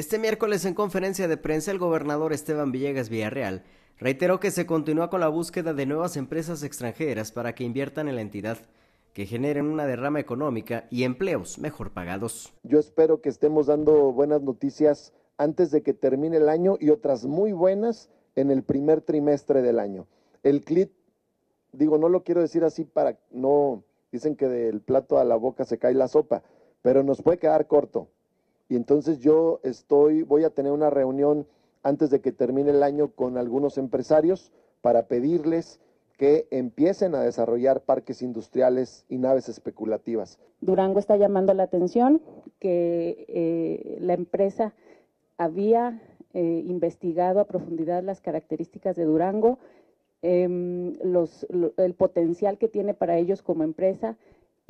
Este miércoles en conferencia de prensa el gobernador Esteban Villegas Villarreal reiteró que se continúa con la búsqueda de nuevas empresas extranjeras para que inviertan en la entidad, que generen una derrama económica y empleos mejor pagados. Yo espero que estemos dando buenas noticias antes de que termine el año y otras muy buenas en el primer trimestre del año. El CLIT, digo, no lo quiero decir así para no, dicen que del plato a la boca se cae la sopa, pero nos puede quedar corto y entonces yo estoy, voy a tener una reunión antes de que termine el año con algunos empresarios para pedirles que empiecen a desarrollar parques industriales y naves especulativas. Durango está llamando la atención que eh, la empresa había eh, investigado a profundidad las características de Durango, em, el potencial que tiene para ellos como empresa,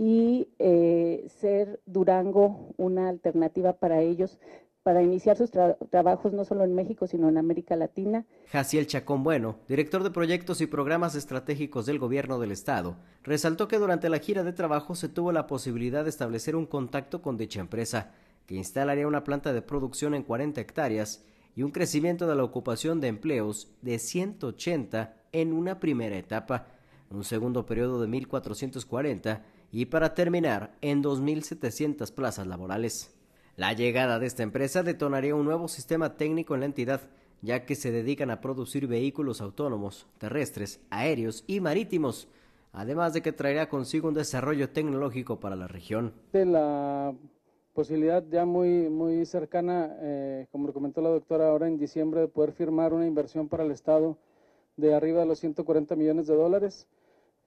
y eh, ser Durango una alternativa para ellos para iniciar sus trabajos no solo en México, sino en América Latina. Jaciel Chacón Bueno, director de proyectos y programas estratégicos del gobierno del estado, resaltó que durante la gira de trabajo se tuvo la posibilidad de establecer un contacto con dicha empresa, que instalaría una planta de producción en 40 hectáreas y un crecimiento de la ocupación de empleos de 180 en una primera etapa un segundo periodo de 1.440 y para terminar en 2.700 plazas laborales. La llegada de esta empresa detonaría un nuevo sistema técnico en la entidad, ya que se dedican a producir vehículos autónomos, terrestres, aéreos y marítimos, además de que traerá consigo un desarrollo tecnológico para la región. De la posibilidad ya muy, muy cercana, eh, como lo comentó la doctora ahora en diciembre, de poder firmar una inversión para el Estado de arriba de los 140 millones de dólares.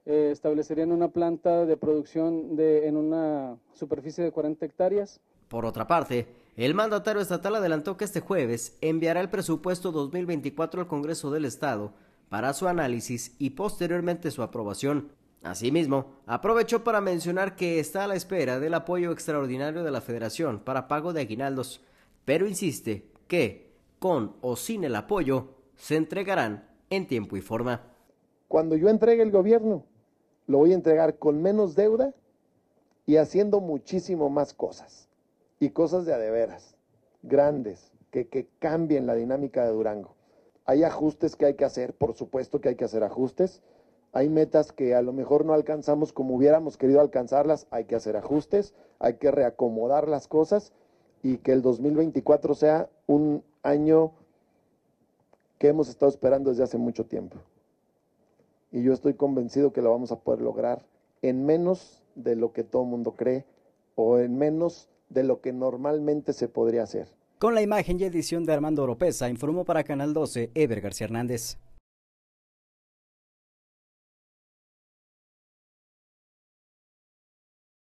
Eh, establecerían una planta de producción de, en una superficie de 40 hectáreas. Por otra parte, el mandatario estatal adelantó que este jueves enviará el presupuesto 2024 al Congreso del Estado para su análisis y posteriormente su aprobación. Asimismo, aprovechó para mencionar que está a la espera del apoyo extraordinario de la Federación para pago de aguinaldos, pero insiste que, con o sin el apoyo, se entregarán en tiempo y forma. Cuando yo entregue el gobierno, lo voy a entregar con menos deuda y haciendo muchísimo más cosas. Y cosas de adeveras, grandes, que, que cambien la dinámica de Durango. Hay ajustes que hay que hacer, por supuesto que hay que hacer ajustes. Hay metas que a lo mejor no alcanzamos como hubiéramos querido alcanzarlas, hay que hacer ajustes, hay que reacomodar las cosas y que el 2024 sea un año que hemos estado esperando desde hace mucho tiempo y yo estoy convencido que lo vamos a poder lograr en menos de lo que todo el mundo cree o en menos de lo que normalmente se podría hacer. Con la imagen y edición de Armando Oropesa, informó para Canal 12 Ever García Hernández.